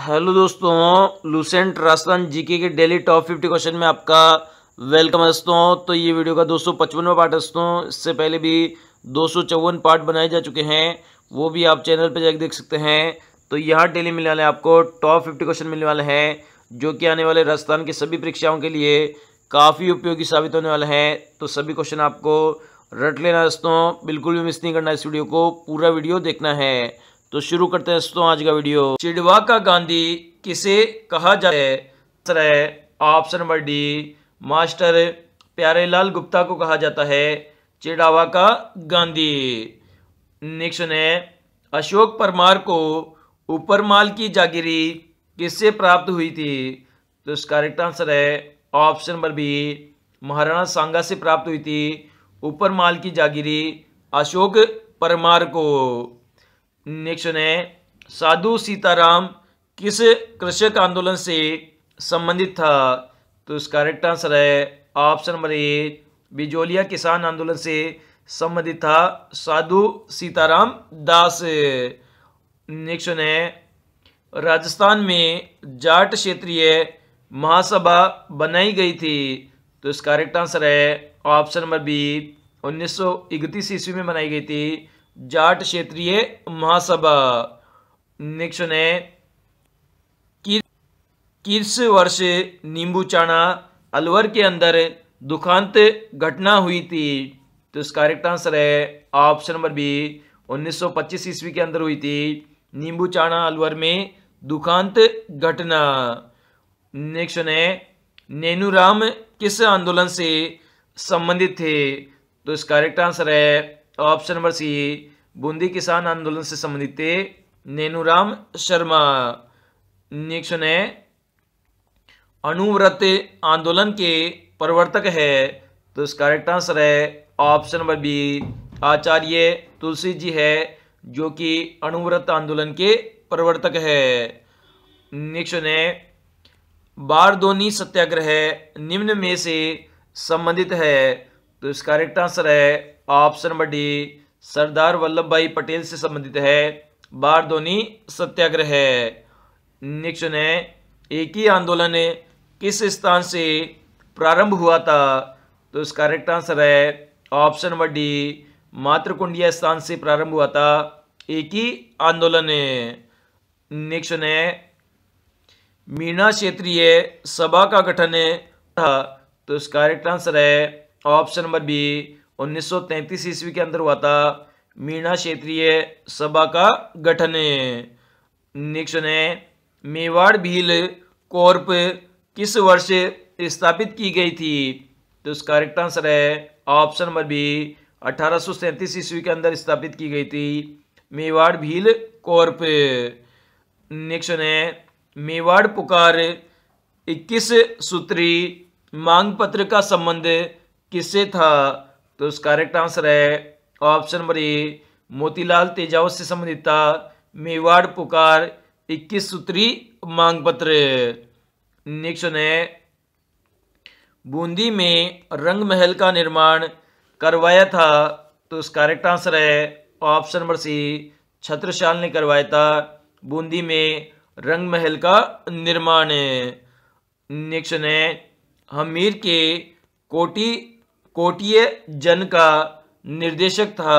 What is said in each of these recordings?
hello दोस्तों Lucent Rajasthan GK के daily top fifty question में आपका वेलकम दोस्तों तो ये वीडियो का दो सौ पचपनवा पार्ट दोस्तों इससे पहले भी दो सौ चौवन पार्ट बनाए जा चुके हैं वो भी आप चैनल पर जाकर देख सकते हैं तो यहाँ डेली मिलने वाले आपको टॉप फिफ्टी क्वेश्चन मिलने वाले हैं जो कि आने वाले राजस्थान के सभी परीक्षाओं के लिए काफ़ी उपयोगी साबित होने वाले हैं तो सभी क्वेश्चन आपको रट लेना दोस्तों बिल्कुल भी मिस नहीं करना इस वीडियो को पूरा वीडियो देखना है तो शुरू करते हैं दोस्तों आज का वीडियो चिड़वा का गांधी किसे कहा जाता है option number D master Pyarelal Gupta को कहा जाता है चिड़ावा का गांधी नेक्स्ट है अशोक परमार को माल की जागीरी किससे प्राप्त हुई थी तो इसका करेक्ट आंसर है option number B Maharana Sanga से प्राप्त हुई थी माल की जागीरी अशोक परमार को नेक्स्ट है साधु सीताराम किस कृषक आंदोलन से संबंधित था तो इसका करेक्ट आंसर है ऑप्शन नंबर ए बिजोलिया किसान आंदोलन से संबंधित था साधु सीताराम दास नेक्स्ट है राजस्थान में जाट क्षेत्रीय महासभा बनाई गई थी तो इसका करेक्ट आंसर है ऑप्शन नंबर बी उन्नीस सौ ईस्वी में बनाई गई थी जाट क्षेत्रीय महासभा नेक्स्ट है किस वर्ष नींबू चाणा अलवर के अंदर दुखांत घटना हुई थी तो इसका करेक्ट आंसर है ऑप्शन नंबर बी 1925 ईस्वी के अंदर हुई थी नींबू चाणा अलवर में दुखांत घटना नेक्स्ट है नेनूराम किस आंदोलन से संबंधित थे तो इसका करेक्ट आंसर है ऑप्शन नंबर सी बूंदी किसान आंदोलन से संबंधित थे नेनूराम शर्मा नेक्स्ट है अनुव्रत आंदोलन के प्रवर्तक है तो इसका करेक्ट आंसर है option number B Acharya Tulsi ji है जो कि अनुव्रत आंदोलन के प्रवर्तक है नेक्स्ट है बारदोनी सत्याग्रह निम्न में से संबंधित है तो इसका करेक्ट आंसर है option number D Sardar Vallabh Bhai Patel से संबंधित है धोनी सत्याग्रह है नेक्स्ट है एक ही आंदोलन किस स्थान से प्रारंभ हुआ था तो इसका करेक्ट आंसर है ऑप्शन नंबर डी मातृकुंडिया स्थान से प्रारंभ हुआ था एक ही आंदोलन नेक्स्ट है मीणा क्षेत्रीय सभा का गठन था तो इसका करेक्ट आंसर है ऑप्शन नंबर बी 1933 ईस्वी के अंदर हुआ था मीणा क्षेत्रीय सभा का गठन नेक्स्ट है मेवाड़ भील कॉर्प किस वर्ष स्थापित की गई थी तो इसका करेक्ट आंसर है ऑप्शन नंबर बी अठारह ईस्वी के अंदर स्थापित की गई थी मेवाड़ भील कॉर्प नेक्स्ट है मेवाड़ पुकार इक्कीस सूत्री मांग पत्र का संबंध किससे था तो उसका करेक्ट आंसर है option number A Motilal Tejawat से संबंधित था मेवाड़ पुकार इक्कीस सूत्री मांग पत्र नेक्स्ट है बूंदी में रंग महल का निर्माण करवाया था तो उसका करेक्ट आंसर है ऑप्शन नंबर सी छत्रशाल ने करवाया था बूंदी में रंग महल का निर्माण नेक्स्ट है हमीर के कोटी कोटीय जन का निर्देशक था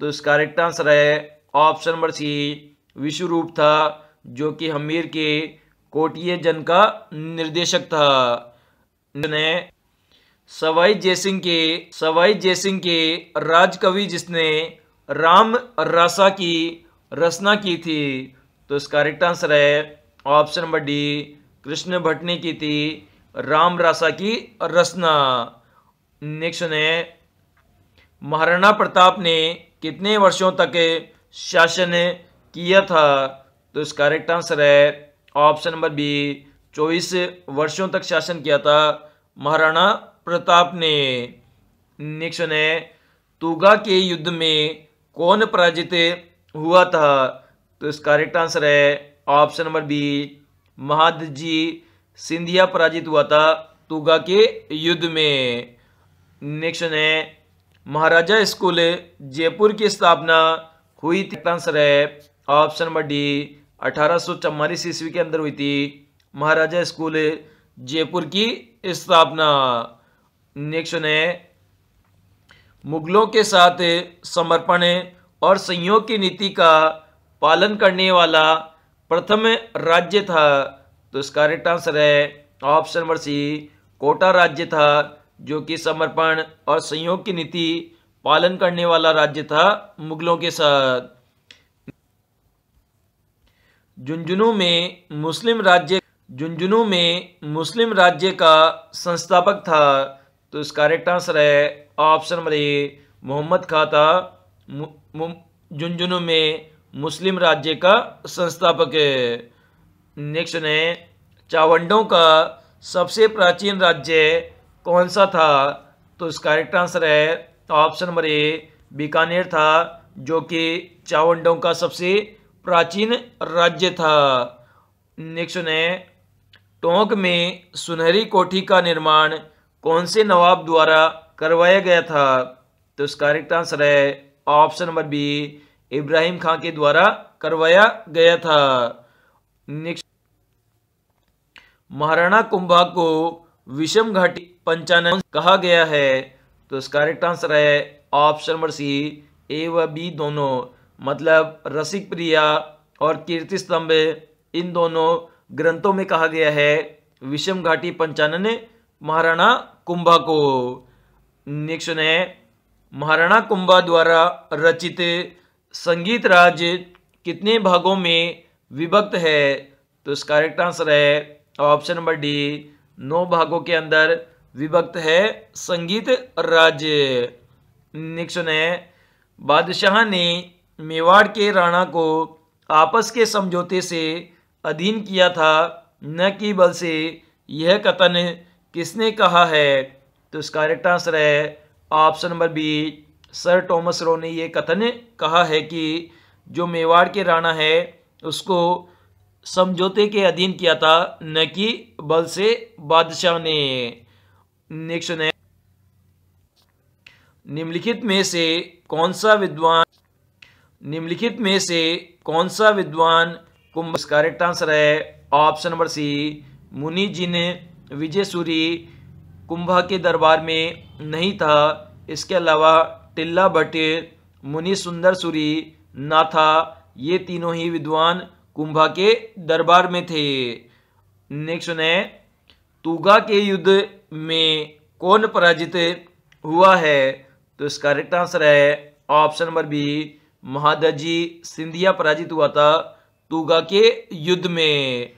तो इसका करेक्ट आंसर है option number C Vishwa Roop था जो कि हमीर के कोटीय जन का निर्देशक था ने सवाई जयसिंह के सवाई जयसिंह के राजकवि जिसने राम रासा की रचना की थी तो इसका करेक्ट आंसर है option number D Krishna Bhatt ने की थी राम रासा की रचना नेक्स्ट है महाराणा प्रताप ने कितने वर्षों तक शासन किया था तो इसका करेक्ट आंसर है ऑप्शन नंबर बी चौबीस वर्षों तक शासन किया था महाराणा प्रताप ने नेक्स्ट है तुगा के युद्ध में कौन पराजित हुआ था तो इसका करेक्ट आंसर है option number B Mahadji Scindia पराजित हुआ था तुगा के युद्ध में नेक्स्ट है महाराजा स्कूल जयपुर की स्थापना हुई थी आंसर है ऑप्शन नंबर डी अठारह सौ ईस्वी के अंदर हुई थी महाराजा स्कूल जयपुर की स्थापना नेक्स्ट है मुगलों के साथ समर्पण और संयोग की नीति का पालन करने वाला प्रथम राज्य था तो इसका राइट आंसर है ऑप्शन नंबर सी कोटा राज्य था जो कि समर्पण और संयोग की नीति पालन करने वाला राज्य था मुगलों के साथ झुंझुनू में मुस्लिम राज्य झुंझुनू में मुस्लिम राज्य का संस्थापक था तो इसका करेक्ट आंसर है option number A Mohammad Khan था झुंझुनू में मुस्लिम राज्य का संस्थापक है नेक्स्ट है चावंडों का सबसे प्राचीन राज्य कौन सा था तो इसका करेक्ट आंसर है ऑप्शन नंबर ए बीकानेर था जो कि चावंडों का सबसे प्राचीन राज्य था नेक्स्ट है टोंक में सुनहरी कोठी का निर्माण कौन से नवाब द्वारा करवाया गया था तो इसका करेक्ट आंसर है option number B Ibrahim Khan के द्वारा करवाया गया था नेक्स्ट महाराणा कुंभा को विषम घाटी पंचानवे कहा गया है तो इसका करेक्ट आंसर है ऑप्शन नंबर सी ए व बी दोनों मतलब रसिक प्रिया और कीर्ति स्तंभ इन दोनों ग्रंथों में कहा गया है विषम घाटी पंचानन महाराणा कुंभा को नेक्स्ट है महाराणा कुंभा द्वारा रचित संगीत राज्य कितने भागों में विभक्त है तो इसका करेक्ट आंसर है ऑप्शन नंबर डी नौ भागों के अंदर विभक्त है संगीत राज्य नेक्स्ट है बादशाह ने मेवाड़ के राणा को आपस के समझौते से अधीन किया था न कि बल से यह कथन किसने कहा है तो इसका करेक्ट आंसर है option number B Sir Thomas Roe ने यह कथन कहा है कि जो मेवाड़ के राणा है उसको समझौते के अधीन किया था न कि बल से बादशाह ने नेक्स्ट है निम्नलिखित में से कौन सा विद्वान निम्नलिखित में से कौन सा विद्वान कुंभ करेक्ट आंसर है option number C Muni ji ने विजय सूरी कुंभा के दरबार में नहीं था इसके अलावा टिल्ला भट्ट मुनि सुंदर सूरी नाथा ये तीनों ही विद्वान कुंभा के दरबार में थे नेक्स्ट है तुगा के युद्ध में कौन पराजित हुआ है तो इसका करेक्ट आंसर है option number B Mahadji Scindia पराजित हुआ था तुगा के युद्ध में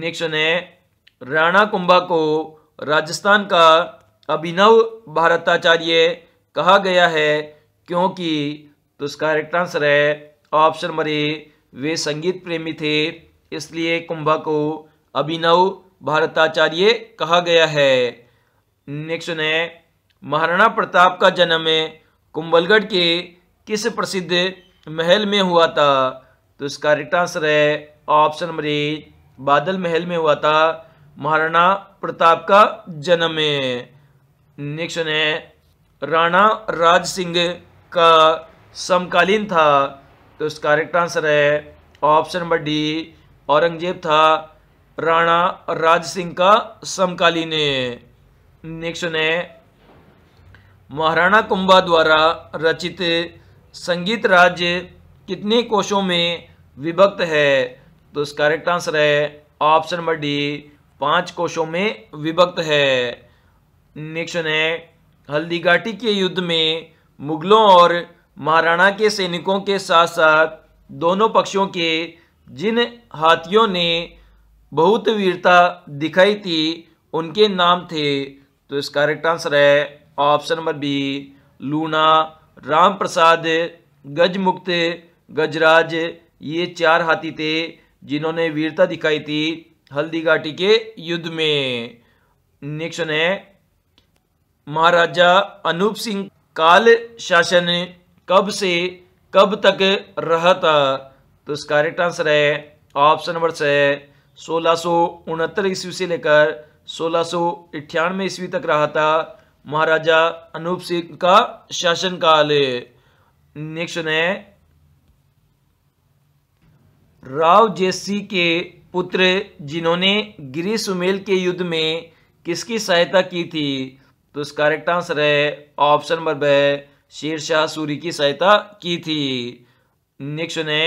नेक्स्ट है राणा कुंभा को राजस्थान का अभिनव भारताचार्य कहा गया है क्योंकि तो इसका करेक्ट आंसर है ऑप्शन नंबर ए वे संगीत प्रेमी थे इसलिए कुंभा को अभिनव भारताचार्य कहा गया है नेक्स्ट ने महाराणा प्रताप का जन्म कुंभलगढ़ के किस प्रसिद्ध महल में हुआ था तो इसका करेक्ट आंसर है option number A Badal Mahal में हुआ था महाराणा प्रताप का जन्म नेक्स्ट है राणा राज सिंह का समकालीन था तो इसका करेक्ट आंसर है ऑप्शन नंबर डी औरंगजेब था राणा राज सिंह का समकालीन है नेक्स्ट है महाराणा कुंभा द्वारा रचित संगीत राज्य कितने कोशों में विभक्त है तो इसका करेक्ट आंसर है ऑप्शन नंबर डी पांच कोशों में विभक्त है नेक्स्ट है हल्दीघाटी के युद्ध में मुगलों और महाराणा के सैनिकों के साथ साथ दोनों पक्षों के जिन हाथियों ने बहुत वीरता दिखाई थी उनके नाम थे तो इसका करेक्ट आंसर है option number B Luna Ram Prasad Gajmukt Gajraj ये चार हाथी थे जिन्होंने वीरता दिखाई थी हल्दी घाटी के युद्ध में नेक्स्ट है महाराजा अनूप सिंह काल शासन कब से कब तक रहा था तो इसका करेक्ट आंसर है ऑप्शन नंबर से सोलह ईस्वी से लेकर सोलह सौ ईस्वी तक रहा था महाराजा अनूप सिंह का शासनकाल नेक्स्ट है राव जेसी के पुत्र जिन्होंने गिरी सुमेल के युद्ध में किसकी सहायता की थी तो इसका करेक्ट आंसर है option number B Shershah Suri की सहायता की थी नेक्स्ट है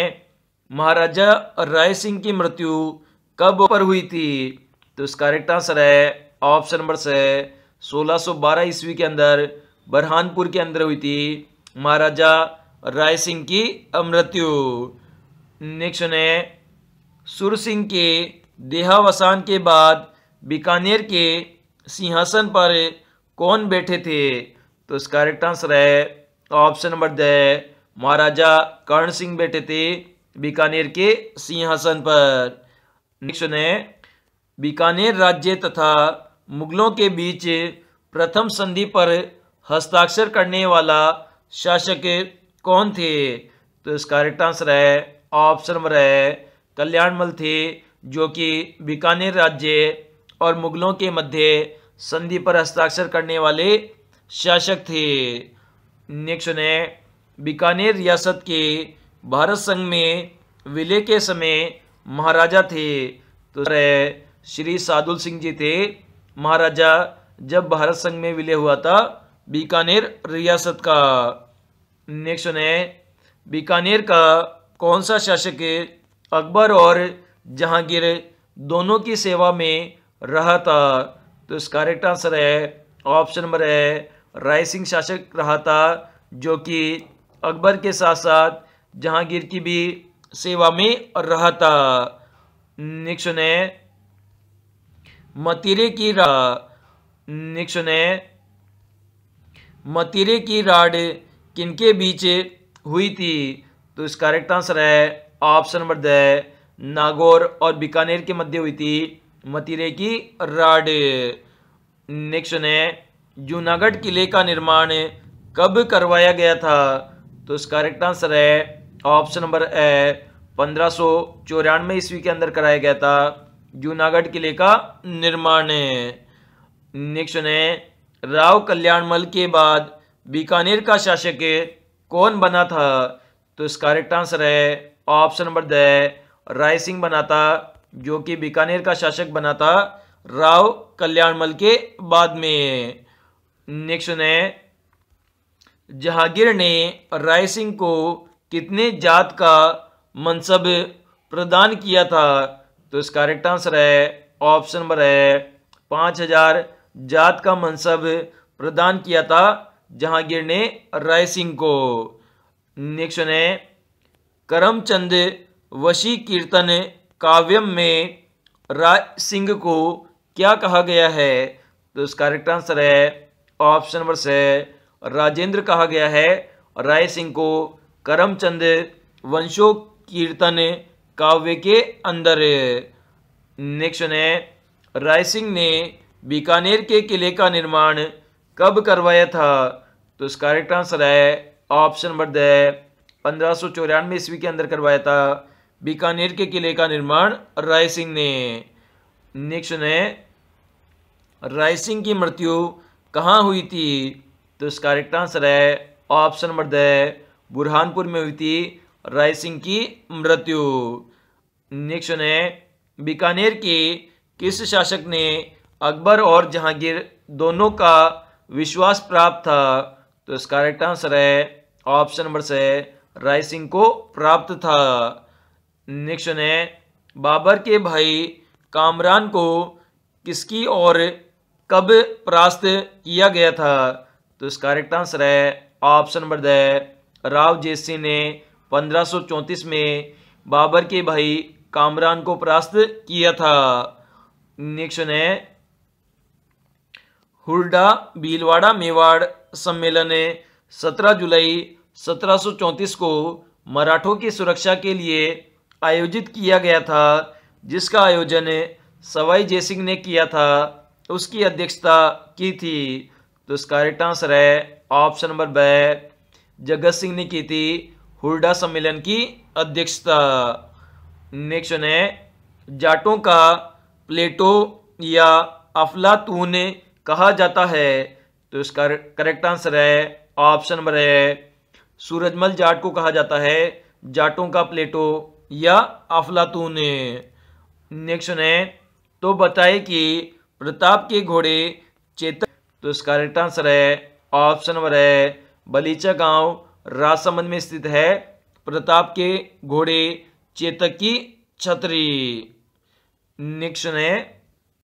महाराजा राय सिंह की मृत्यु कब पर हुई थी तो इसका करेक्ट आंसर है ऑप्शन नंबर से 1612 ईस्वी के अंदर बरहानपुर के अंदर हुई थी महाराजा राय सिंह की मृत्यु नेक्स्ट है सुर सिंह के देहावसान के बाद बीकानेर के सिंहासन पर कौन बैठे थे तो इसका करेक्ट आंसर है option number D Maharaja Karan Singh बैठे थे बीकानेर के सिंहासन पर नेक्स्ट है बीकानेर राज्य तथा मुगलों के बीच प्रथम संधि पर हस्ताक्षर करने वाला शासक कौन थे तो इसका करेक्ट आंसर है ऑप्शन नंबर है कल्याणमल थे जो कि बीकानेर राज्य और मुगलों के मध्य संधि पर हस्ताक्षर करने वाले शासक थे नेक्स्ट है बीकानेर रियासत के भारत संघ में विलय के समय महाराजा थे तो श्री साधुल सिंह जी थे महाराजा जब भारत संघ में विलय हुआ था बीकानेर रियासत का नेक्स्ट है बीकानेर का कौन सा शासक अकबर और जहांगीर दोनों की सेवा में रहा था तो इस करेक्ट आंसर है option number A Rai Singh शासक रहा था जो कि अकबर के साथ साथ जहांगीर की भी सेवा में रहा था नेक्स्ट है मतीरे की रा नेक्स्ट है मतीरे की राड किनके बीच हुई थी तो इसका करेक्ट आंसर है ऑप्शन नंबर द नागौर और बीकानेर के मध्य हुई थी मतिरे की राड नेक्स्ट है जूनागढ़ किले का निर्माण कब करवाया गया था तो इसका करेक्ट आंसर है ऑप्शन नंबर ए पंद्रह सौ चौरानवे ईस्वी के अंदर कराया गया था जूनागढ़ किले का निर्माण नेक्स्ट है राव कल्याणमल के बाद बीकानेर का शासक कौन बना था तो इसका करेक्ट आंसर है option number D Rai Singh बना था जो कि बीकानेर का शासक बना था राव कल्याणमल के बाद में नेक्स्ट है जहांगीर ने राय सिंह को कितने जात का मनसब प्रदान किया था तो इसका करेक्ट आंसर है ऑप्शन नंबर है पाँच हजार जात का मनसब प्रदान किया था जहांगीर ने राय सिंह को नेक्स्ट है करमचंद वशी कीर्तन काव्यम में राय सिंह को क्या कहा गया है तो इसका करेक्ट आंसर है ऑप्शन नंबर से राजेंद्र कहा गया है राय सिंह को करमचंद वंशो कीर्तन काव्य के अंदर नेक्स्ट है राय सिंह ने बीकानेर के किले का निर्माण कब करवाया था तो इसका करेक्ट आंसर है ऑप्शन नंबर द पंद्रह सौ चौरानवे ईस्वी के अंदर करवाया था बीकानेर के किले का निर्माण राय सिंह ने नेक्स्ट है राय सिंह की मृत्यु कहाँ हुई थी तो इसका करेक्ट आंसर है ऑप्शन नंबर द बुरहानपुर में हुई थी राय सिंह की मृत्यु नेक्स्ट है बीकानेर के किस शासक ने अकबर और जहांगीर दोनों का विश्वास प्राप्त था तो इसका करेक्ट आंसर है option number C Rai Singh को प्राप्त था नेक्स्ट है बाबर के भाई कामरान को किसकी और कब परास्त किया गया था तो इसका करेक्ट आंसर है option number D Rao Jaisi ने 1534 में बाबर के भाई कामरान को परास्त किया था नेक्स्ट है हुडा भीलवाड़ा मेवाड़ सम्मेलन सत्रह जुलाई 1734 को मराठों की सुरक्षा के लिए आयोजित किया गया था जिसका आयोजन सवाई जयसिंह ने किया था उसकी अध्यक्षता की थी तो इसका राइट आंसर है option number B Jagat Singh ने की थी हुडा सम्मेलन की अध्यक्षता नेक्स्ट है जाटों का प्लेटो या अफलातून कहा जाता है तो इसका करेक्ट आंसर है option number A Surajmal Jat को कहा जाता है जाटों का प्लेटो या अफलातून नेक्स्ट है तो बताए कि प्रताप के घोड़े चेतक तो इसका करेक्ट आंसर है ऑप्शन नंबर है बलीचा गांव राजसमंद में स्थित है प्रताप के घोड़े चेतक की छतरी नेक्स्ट है